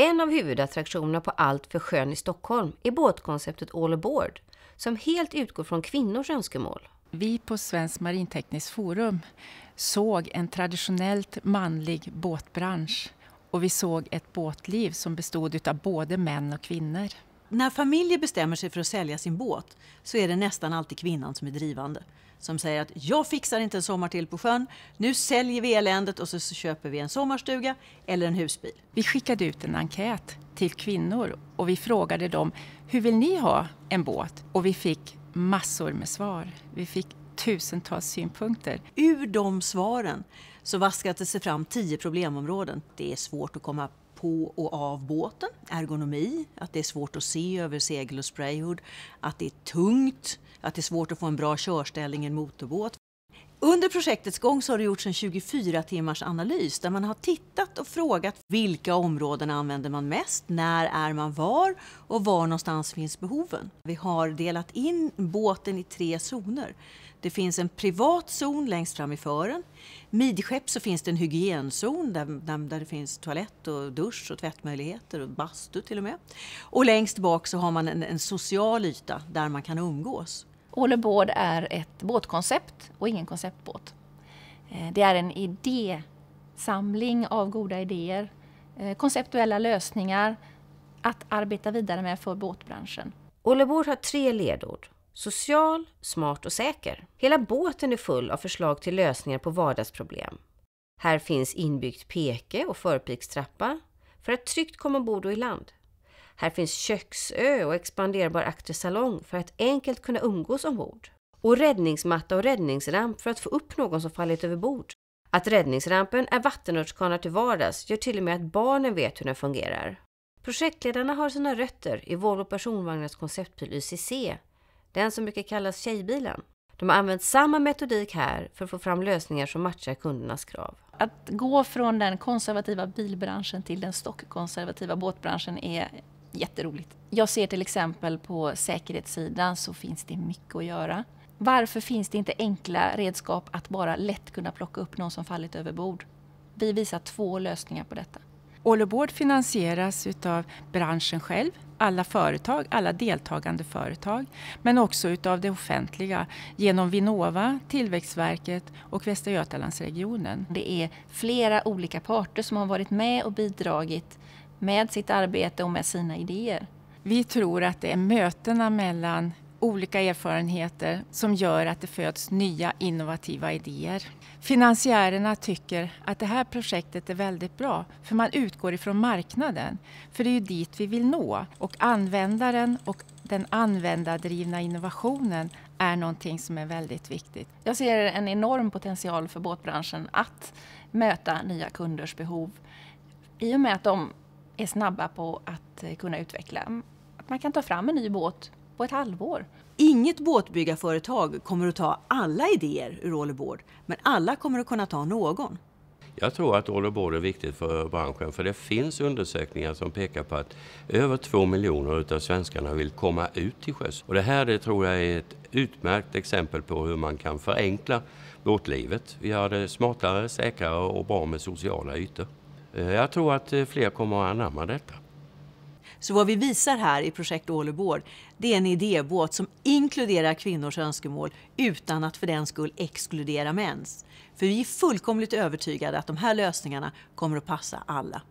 En av huvudattraktionerna på Allt för Skön i Stockholm är båtkonceptet All aboard som helt utgår från kvinnors önskemål. Vi på Svenskt Marintekniskt Forum såg en traditionellt manlig båtbransch och vi såg ett båtliv som bestod av både män och kvinnor när familjer bestämmer sig för att sälja sin båt så är det nästan alltid kvinnan som är drivande. Som säger att jag fixar inte en sommar till på sjön, nu säljer vi eländet och så, så köper vi en sommarstuga eller en husbil. Vi skickade ut en enkät till kvinnor och vi frågade dem, hur vill ni ha en båt? Och vi fick massor med svar. Vi fick tusentals synpunkter. Ur de svaren så vaskades det fram tio problemområden. Det är svårt att komma på och av båten, ergonomi, att det är svårt att se över segel och sprayhood, att det är tungt, att det är svårt att få en bra körställning i en motorbåt under projektets gång så har det gjorts en 24 timmars analys där man har tittat och frågat vilka områden använder man mest, när är man var och var någonstans finns behoven. Vi har delat in båten i tre zoner. Det finns en privat zon längst fram i fören. Midskepps så finns det en hygienzon där, där, där, det finns toalett och dusch och tvättmöjligheter och bastu till och med. Och längst bak så har man en, en social yta där man kan umgås. All Aboard är ett båtkoncept och ingen konceptbåt. Eh, det är en idésamling av goda idéer, eh, konceptuella lösningar att arbeta vidare med för båtbranschen. All Aboard har tre ledord. Social, smart och säker. Hela båten är full av förslag till lösningar på vardagsproblem. Här finns inbyggt peke och förpikstrappa för att tryggt komma ombord och i land. Här finns köksö och expanderbar aktersalong för att enkelt kunna umgås ombord. Och räddningsmatta och räddningsramp för att få upp någon som fallit över bord. Att räddningsrampen är vattenrutschkana till vardags gör till och med att barnen vet hur den fungerar. Projektledarna har sina rötter i Volvo Personvagnars konceptbil UCC, den som brukar kallas tjejbilen. De har använt samma metodik här för att få fram lösningar som matchar kundernas krav. Att gå från den konservativa bilbranschen till den stockkonservativa båtbranschen är jätteroligt. Jag ser till exempel på säkerhetssidan så finns det mycket att göra. Varför finns det inte enkla redskap att bara lätt kunna plocka upp någon som fallit över bord? Vi visar två lösningar på detta. Ålöbord finansieras utav branschen själv, alla företag, alla deltagande företag, men också utav det offentliga genom Vinnova, Tillväxtverket och Västra Götalandsregionen. Det är flera olika parter som har varit med och bidragit med sitt arbete och med sina idéer. Vi tror att det är mötena mellan olika erfarenheter som gör att det föds nya innovativa idéer. Finansiärerna tycker att det här projektet är väldigt bra för man utgår ifrån marknaden. För det är ju dit vi vill nå och användaren och den användardrivna innovationen är någonting som är väldigt viktigt. Jag ser en enorm potential för båtbranschen att möta nya kunders behov i och med att de är snabba på att eh, kunna utveckla. Att man kan ta fram en ny båt på ett halvår. Inget båtbyggarföretag kommer att ta alla idéer ur Ålebord, men alla kommer att kunna ta någon. Jag tror att Ålebord är viktigt för branschen för det finns undersökningar som pekar på att över två miljoner av svenskarna vill komma ut till sjöss. Och det här det tror jag är ett utmärkt exempel på hur man kan förenkla båtlivet. Vi gör det smartare, säkrare och bra med sociala ytor. Eh, jag tror att eh, fler kommer att anamma detta. Så vad vi visar här i projekt Ålebård, det är en idébåt som inkluderar kvinnors önskemål utan att för den skull exkludera mäns. För vi är fullkomligt övertygade att de här lösningarna kommer att passa alla.